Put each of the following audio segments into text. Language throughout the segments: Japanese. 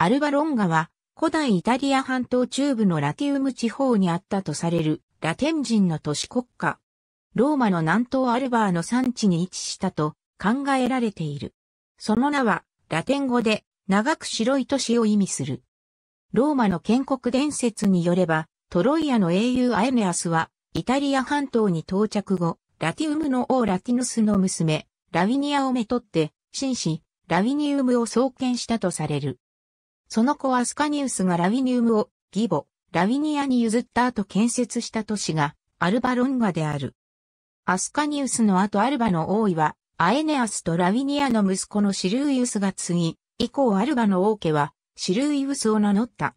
アルバロンガは古代イタリア半島中部のラティウム地方にあったとされるラテン人の都市国家。ローマの南東アルバーの産地に位置したと考えられている。その名はラテン語で長く白い都市を意味する。ローマの建国伝説によればトロイアの英雄アエネアスはイタリア半島に到着後、ラティウムの王ラティヌスの娘、ラウィニアをめとって、紳士、ラウィニウムを創建したとされる。その子アスカニウスがラヴィニウムを義母、ラヴィニアに譲った後建設した都市がアルバロンガである。アスカニウスの後アルバの王位はアエネアスとラヴィニアの息子のシルウイウスが継ぎ、以降アルバの王家はシルウイウスを名乗った。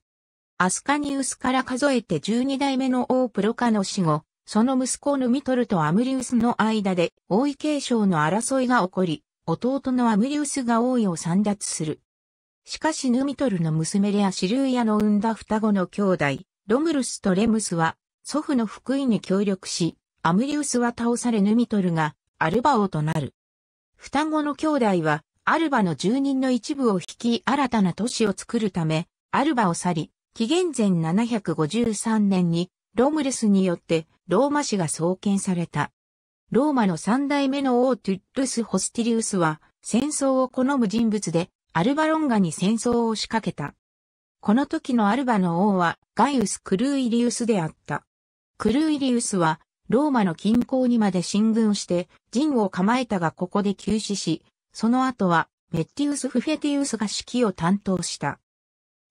アスカニウスから数えて12代目の王プロカの死後、その息子のミトルとアムリウスの間で王位継承の争いが起こり、弟のアムリウスが王位を散奪する。しかしヌミトルの娘レア・シルーヤの産んだ双子の兄弟、ロムルスとレムスは、祖父の福井に協力し、アムリウスは倒されヌミトルが、アルバ王となる。双子の兄弟は、アルバの住人の一部を引き新たな都市を作るため、アルバを去り、紀元前753年に、ロムルスによってローマ市が創建された。ローマの三代目の王トゥッルス・ホスティリウスは戦争を好む人物でアルバロンガに戦争を仕掛けた。この時のアルバの王はガイウス・クルーイリウスであった。クルーイリウスはローマの近郊にまで進軍して陣を構えたがここで急死し、その後はメッティウス・フフェティウスが指揮を担当した。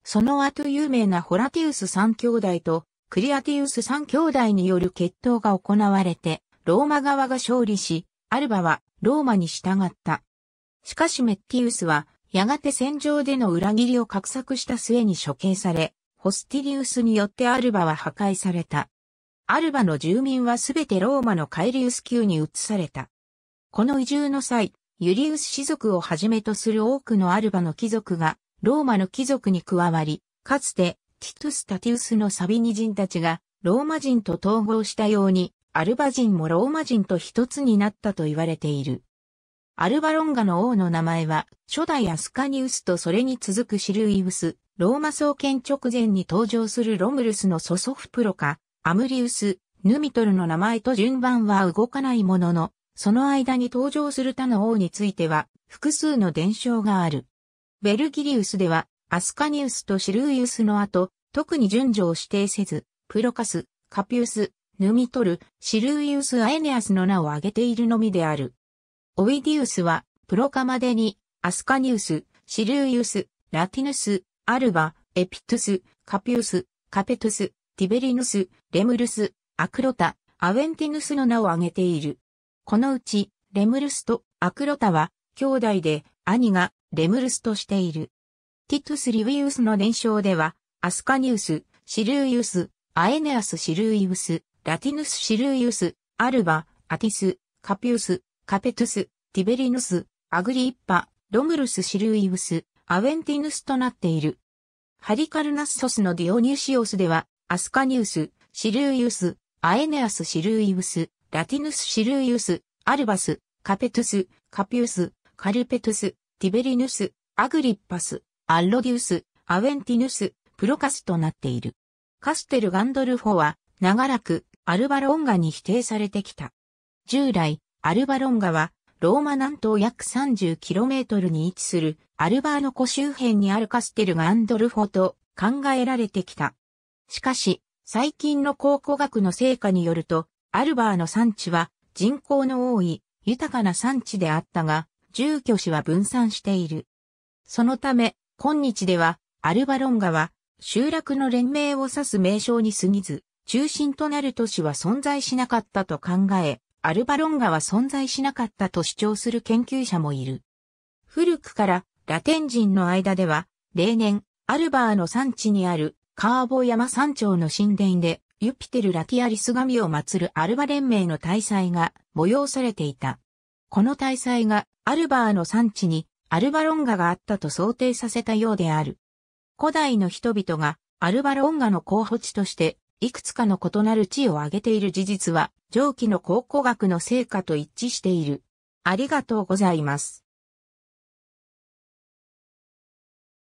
その後有名なホラティウス三兄弟とクリアティウス三兄弟による決闘が行われて、ローマ側が勝利し、アルバはローマに従った。しかしメッティウスはやがて戦場での裏切りを画策した末に処刑され、ホスティリウスによってアルバは破壊された。アルバの住民はすべてローマのカイリウス級に移された。この移住の際、ユリウス氏族をはじめとする多くのアルバの貴族が、ローマの貴族に加わり、かつて、ティトゥス・タティウスのサビニ人たちが、ローマ人と統合したように、アルバ人もローマ人と一つになったと言われている。アルバロンガの王の名前は、初代アスカニウスとそれに続くシルイウス、ローマ創建直前に登場するロムルスの祖祖父プロカ、アムリウス、ヌミトルの名前と順番は動かないものの、その間に登場する他の王については、複数の伝承がある。ベルギリウスでは、アスカニウスとシルイウスの後、特に順序を指定せず、プロカス、カピウス、ヌミトル、シルイウス・アエネアスの名を挙げているのみである。オイディウスは、プロカマデに、アスカニウス、シルーユウス、ラティヌス、アルバ、エピトゥス、カピウス、カペトゥス、ティベリヌス、レムルス、アクロタ、アウェンティヌスの名を挙げている。このうち、レムルスとアクロタは、兄弟で、兄がレムルスとしている。ティトゥス・リウィウスの伝承では、アスカニウス、シルーユウス、アエネアス・シルーユウス、ラティヌス・シルーユウス、アルバ、アティス、カピウス、カペトゥス、ティベリヌス、アグリッパ、ロムルス・シルイウス、アウェンティヌスとなっている。ハリカルナッソスのディオニュシオスでは、アスカニウス、シルイウス、アエネアス・シルイウス、ラティヌス・シルイウス、アルバス、カペトゥス、カピウス、カルペトゥス、ティベリヌス、アグリッパス、アッロディウス、アウェンティヌス、プロカスとなっている。カステル・ガンドルフォは、長らく、アルバロンガに否定されてきた。従来、アルバロンガは、ローマ南東約 30km に位置するアルバーノ湖周辺にあるカステルがアンドルフォと考えられてきた。しかし、最近の考古学の成果によると、アルバーの産地は人口の多い豊かな産地であったが、住居地は分散している。そのため、今日ではアルバロンガは集落の連名を指す名称に過ぎず、中心となる都市は存在しなかったと考えアルバロンガは存在しなかったと主張する研究者もいる。古くからラテン人の間では、例年、アルバーの産地にあるカーボ山山頂の神殿で、ユピテル・ラティアリス神を祀るアルバ連盟の大祭が催されていた。この大祭がアルバーの産地にアルバロンガがあったと想定させたようである。古代の人々がアルバロンガの候補地としていくつかの異なる地位を挙げている事実は、上記の考古学の成果と一致している。ありがとうございます。